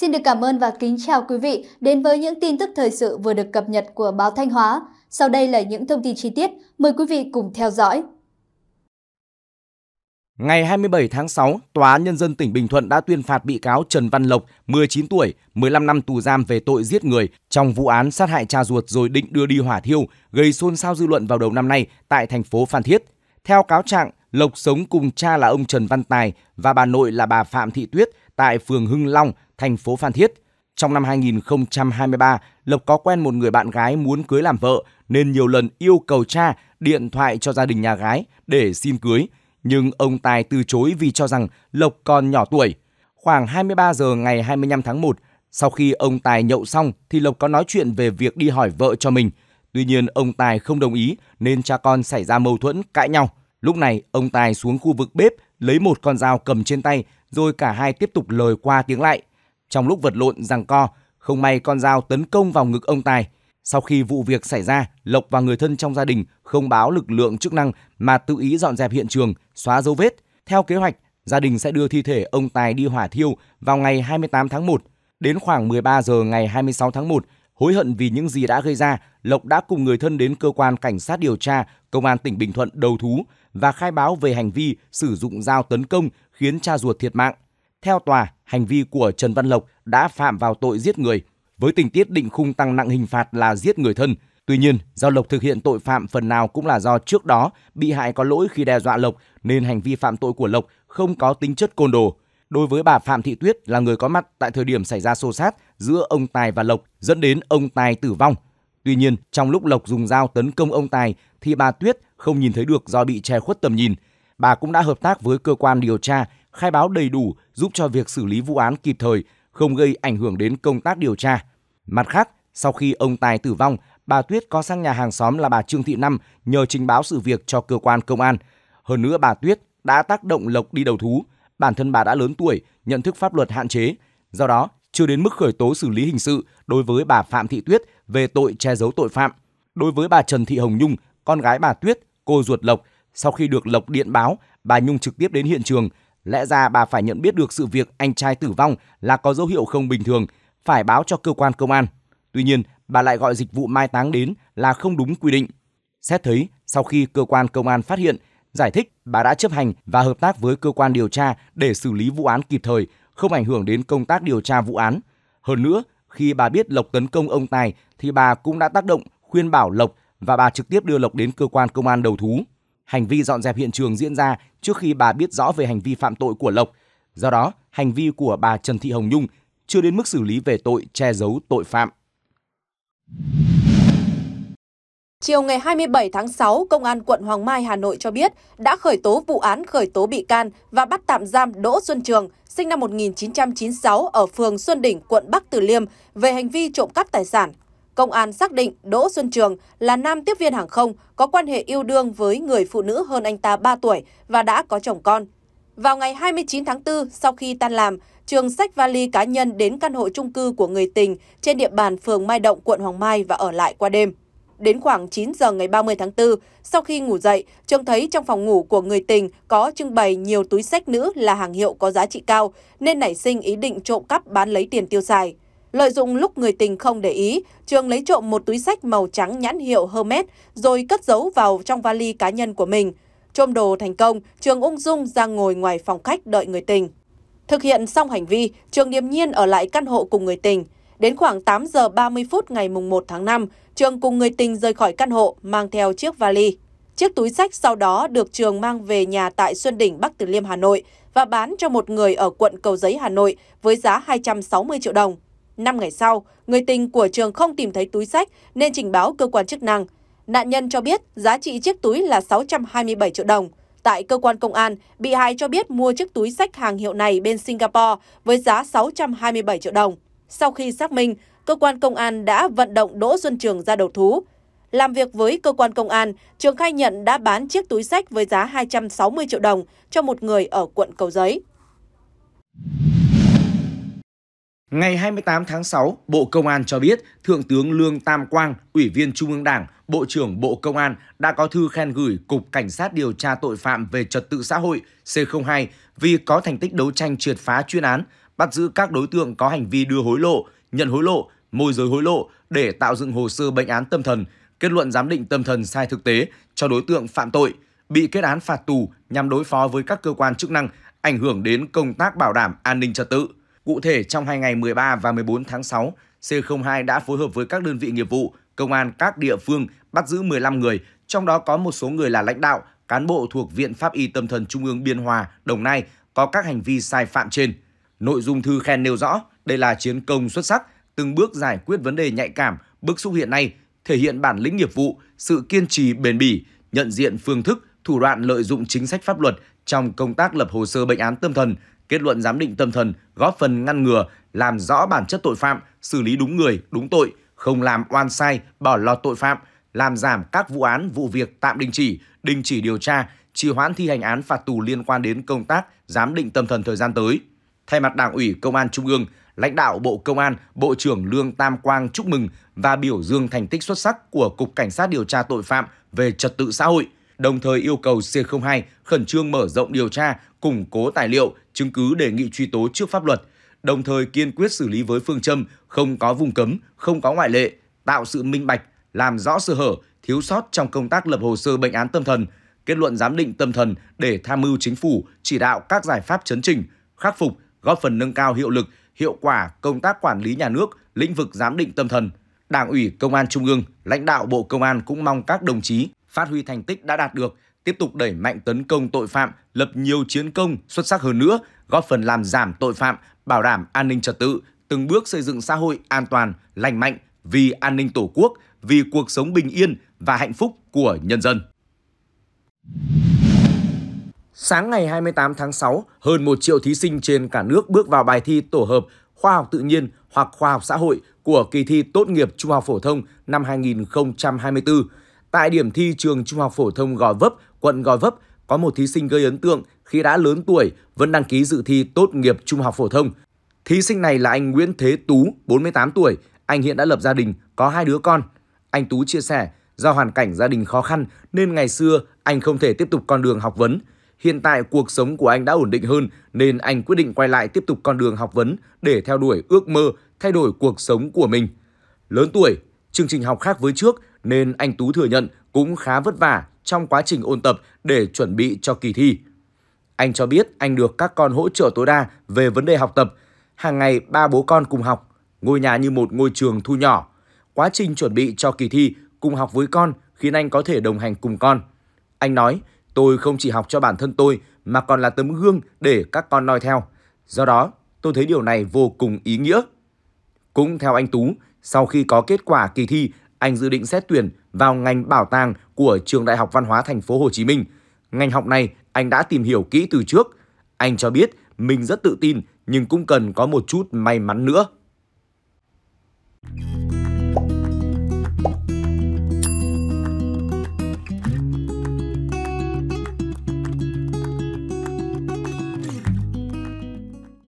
Xin được cảm ơn và kính chào quý vị đến với những tin tức thời sự vừa được cập nhật của báo Thanh Hóa. Sau đây là những thông tin chi tiết, mời quý vị cùng theo dõi. Ngày 27 tháng 6, Tòa án Nhân dân tỉnh Bình Thuận đã tuyên phạt bị cáo Trần Văn Lộc, 19 tuổi, 15 năm tù giam về tội giết người trong vụ án sát hại cha ruột rồi định đưa đi hỏa thiêu, gây xôn xao dư luận vào đầu năm nay tại thành phố Phan Thiết. Theo cáo trạng, Lộc sống cùng cha là ông Trần Văn Tài và bà nội là bà Phạm Thị Tuyết tại phường Hưng Long, thành phố Phan Thiết. Trong năm 2023, Lộc có quen một người bạn gái muốn cưới làm vợ nên nhiều lần yêu cầu cha điện thoại cho gia đình nhà gái để xin cưới, nhưng ông Tài từ chối vì cho rằng Lộc còn nhỏ tuổi. Khoảng 23 giờ ngày 25 tháng 1, sau khi ông Tài nhậu xong thì Lộc có nói chuyện về việc đi hỏi vợ cho mình. Tuy nhiên ông Tài không đồng ý nên cha con xảy ra mâu thuẫn cãi nhau. Lúc này ông Tài xuống khu vực bếp lấy một con dao cầm trên tay rồi cả hai tiếp tục lời qua tiếng lại. Trong lúc vật lộn giằng co, không may con dao tấn công vào ngực ông Tài. Sau khi vụ việc xảy ra, Lộc và người thân trong gia đình không báo lực lượng chức năng mà tự ý dọn dẹp hiện trường, xóa dấu vết. Theo kế hoạch, gia đình sẽ đưa thi thể ông Tài đi hỏa thiêu vào ngày 28 tháng 1. Đến khoảng 13 giờ ngày 26 tháng 1, hối hận vì những gì đã gây ra, Lộc đã cùng người thân đến cơ quan cảnh sát điều tra công an tỉnh Bình Thuận đầu thú và khai báo về hành vi sử dụng dao tấn công khiến cha ruột thiệt mạng. Theo tòa, hành vi của Trần Văn Lộc đã phạm vào tội giết người với tình tiết định khung tăng nặng hình phạt là giết người thân. Tuy nhiên, do Lộc thực hiện tội phạm phần nào cũng là do trước đó bị hại có lỗi khi đe dọa Lộc nên hành vi phạm tội của Lộc không có tính chất côn đồ. Đối với bà Phạm Thị Tuyết là người có mặt tại thời điểm xảy ra xô xát giữa ông Tài và Lộc dẫn đến ông Tài tử vong. Tuy nhiên, trong lúc Lộc dùng dao tấn công ông Tài thì bà Tuyết không nhìn thấy được do bị che khuất tầm nhìn. Bà cũng đã hợp tác với cơ quan điều tra khai báo đầy đủ giúp cho việc xử lý vụ án kịp thời, không gây ảnh hưởng đến công tác điều tra. Mặt khác, sau khi ông Tài tử vong, bà Tuyết có sang nhà hàng xóm là bà Trương Thị Năm nhờ trình báo sự việc cho cơ quan công an. Hơn nữa bà Tuyết đã tác động Lộc đi đầu thú, bản thân bà đã lớn tuổi, nhận thức pháp luật hạn chế, do đó chưa đến mức khởi tố xử lý hình sự đối với bà Phạm Thị Tuyết về tội che giấu tội phạm. Đối với bà Trần Thị Hồng Nhung, con gái bà Tuyết, cô ruột Lộc, sau khi được Lộc điện báo, bà Nhung trực tiếp đến hiện trường Lẽ ra bà phải nhận biết được sự việc anh trai tử vong là có dấu hiệu không bình thường, phải báo cho cơ quan công an. Tuy nhiên, bà lại gọi dịch vụ mai táng đến là không đúng quy định. Xét thấy, sau khi cơ quan công an phát hiện, giải thích bà đã chấp hành và hợp tác với cơ quan điều tra để xử lý vụ án kịp thời, không ảnh hưởng đến công tác điều tra vụ án. Hơn nữa, khi bà biết Lộc tấn công ông Tài thì bà cũng đã tác động khuyên bảo Lộc và bà trực tiếp đưa Lộc đến cơ quan công an đầu thú hành vi dọn dẹp hiện trường diễn ra trước khi bà biết rõ về hành vi phạm tội của Lộc. Do đó, hành vi của bà Trần Thị Hồng Nhung chưa đến mức xử lý về tội che giấu tội phạm. Chiều ngày 27 tháng 6, Công an quận Hoàng Mai, Hà Nội cho biết đã khởi tố vụ án khởi tố bị can và bắt tạm giam Đỗ Xuân Trường, sinh năm 1996 ở phường Xuân Đỉnh, quận Bắc Từ Liêm về hành vi trộm cắp tài sản. Công an xác định Đỗ Xuân Trường là nam tiếp viên hàng không có quan hệ yêu đương với người phụ nữ hơn anh ta 3 tuổi và đã có chồng con. Vào ngày 29 tháng 4, sau khi tan làm, Trường xách vali cá nhân đến căn hộ chung cư của người tình trên địa bàn phường Mai Động, quận Hoàng Mai và ở lại qua đêm. Đến khoảng 9 giờ ngày 30 tháng 4, sau khi ngủ dậy, Trường thấy trong phòng ngủ của người tình có trưng bày nhiều túi sách nữ là hàng hiệu có giá trị cao, nên nảy sinh ý định trộm cắp bán lấy tiền tiêu xài. Lợi dụng lúc người tình không để ý, Trường lấy trộm một túi sách màu trắng nhãn hiệu Hermes rồi cất giấu vào trong vali cá nhân của mình. Trộm đồ thành công, Trường ung dung ra ngồi ngoài phòng khách đợi người tình. Thực hiện xong hành vi, Trường điềm nhiên ở lại căn hộ cùng người tình. Đến khoảng 8 giờ 30 phút ngày 1 tháng 5, Trường cùng người tình rời khỏi căn hộ mang theo chiếc vali. Chiếc túi sách sau đó được Trường mang về nhà tại Xuân Đỉnh, Bắc Từ Liêm, Hà Nội và bán cho một người ở quận Cầu Giấy, Hà Nội với giá 260 triệu đồng. 5 ngày sau, người tình của Trường không tìm thấy túi sách nên trình báo cơ quan chức năng. Nạn nhân cho biết giá trị chiếc túi là 627 triệu đồng. Tại cơ quan công an, bị hại cho biết mua chiếc túi sách hàng hiệu này bên Singapore với giá 627 triệu đồng. Sau khi xác minh, cơ quan công an đã vận động Đỗ Xuân Trường ra đầu thú. Làm việc với cơ quan công an, Trường khai nhận đã bán chiếc túi sách với giá 260 triệu đồng cho một người ở quận Cầu Giấy. Ngày 28 tháng 6, Bộ Công an cho biết Thượng tướng Lương Tam Quang, Ủy viên Trung ương Đảng, Bộ trưởng Bộ Công an đã có thư khen gửi Cục Cảnh sát điều tra tội phạm về trật tự xã hội C02 vì có thành tích đấu tranh triệt phá chuyên án, bắt giữ các đối tượng có hành vi đưa hối lộ, nhận hối lộ, môi giới hối lộ để tạo dựng hồ sơ bệnh án tâm thần, kết luận giám định tâm thần sai thực tế cho đối tượng phạm tội, bị kết án phạt tù nhằm đối phó với các cơ quan chức năng, ảnh hưởng đến công tác bảo đảm an ninh trật tự. Cụ thể, trong hai ngày 13 và 14 tháng 6, C02 đã phối hợp với các đơn vị nghiệp vụ, công an các địa phương bắt giữ 15 người, trong đó có một số người là lãnh đạo, cán bộ thuộc Viện Pháp y Tâm thần Trung ương Biên Hòa, Đồng Nai có các hành vi sai phạm trên. Nội dung thư khen nêu rõ, đây là chiến công xuất sắc, từng bước giải quyết vấn đề nhạy cảm, bức xúc hiện nay, thể hiện bản lĩnh nghiệp vụ, sự kiên trì bền bỉ, nhận diện phương thức, thủ đoạn lợi dụng chính sách pháp luật trong công tác lập hồ sơ bệnh án tâm thần, Kết luận giám định tâm thần góp phần ngăn ngừa, làm rõ bản chất tội phạm, xử lý đúng người, đúng tội, không làm oan sai, bỏ lọt tội phạm, làm giảm các vụ án, vụ việc tạm đình chỉ, đình chỉ điều tra, trì hoãn thi hành án phạt tù liên quan đến công tác giám định tâm thần thời gian tới. Thay mặt Đảng ủy Công an Trung ương, lãnh đạo Bộ Công an, Bộ trưởng Lương Tam Quang chúc mừng và biểu dương thành tích xuất sắc của Cục Cảnh sát điều tra tội phạm về trật tự xã hội – đồng thời yêu cầu C02 khẩn trương mở rộng điều tra, củng cố tài liệu, chứng cứ đề nghị truy tố trước pháp luật, đồng thời kiên quyết xử lý với phương châm không có vùng cấm, không có ngoại lệ, tạo sự minh bạch, làm rõ sơ hở, thiếu sót trong công tác lập hồ sơ bệnh án tâm thần, kết luận giám định tâm thần để tham mưu chính phủ chỉ đạo các giải pháp chấn chỉnh, khắc phục, góp phần nâng cao hiệu lực, hiệu quả công tác quản lý nhà nước lĩnh vực giám định tâm thần. Đảng ủy Công an Trung ương, lãnh đạo Bộ Công an cũng mong các đồng chí phát huy thành tích đã đạt được, tiếp tục đẩy mạnh tấn công tội phạm, lập nhiều chiến công xuất sắc hơn nữa, góp phần làm giảm tội phạm, bảo đảm an ninh trật tự, từng bước xây dựng xã hội an toàn, lành mạnh vì an ninh Tổ quốc, vì cuộc sống bình yên và hạnh phúc của nhân dân. Sáng ngày 28 tháng 6, hơn 1 triệu thí sinh trên cả nước bước vào bài thi tổ hợp khoa học tự nhiên hoặc khoa học xã hội của kỳ thi tốt nghiệp trung học phổ thông năm 2024. Tại điểm thi trường Trung học phổ thông Gò Vấp, quận Gò Vấp, có một thí sinh gây ấn tượng khi đã lớn tuổi vẫn đăng ký dự thi tốt nghiệp Trung học phổ thông. Thí sinh này là anh Nguyễn Thế Tú, 48 tuổi. Anh hiện đã lập gia đình, có hai đứa con. Anh Tú chia sẻ, do hoàn cảnh gia đình khó khăn nên ngày xưa anh không thể tiếp tục con đường học vấn. Hiện tại cuộc sống của anh đã ổn định hơn nên anh quyết định quay lại tiếp tục con đường học vấn để theo đuổi ước mơ, thay đổi cuộc sống của mình. Lớn tuổi, chương trình học khác với trước nên anh Tú thừa nhận cũng khá vất vả trong quá trình ôn tập để chuẩn bị cho kỳ thi. Anh cho biết anh được các con hỗ trợ tối đa về vấn đề học tập. Hàng ngày ba bố con cùng học, ngôi nhà như một ngôi trường thu nhỏ. Quá trình chuẩn bị cho kỳ thi cùng học với con khiến anh có thể đồng hành cùng con. Anh nói, tôi không chỉ học cho bản thân tôi mà còn là tấm gương để các con noi theo. Do đó, tôi thấy điều này vô cùng ý nghĩa. Cũng theo anh Tú, sau khi có kết quả kỳ thi, anh dự định xét tuyển vào ngành bảo tàng của Trường Đại học Văn hóa Thành phố Hồ Chí Minh. Ngành học này anh đã tìm hiểu kỹ từ trước. Anh cho biết mình rất tự tin nhưng cũng cần có một chút may mắn nữa.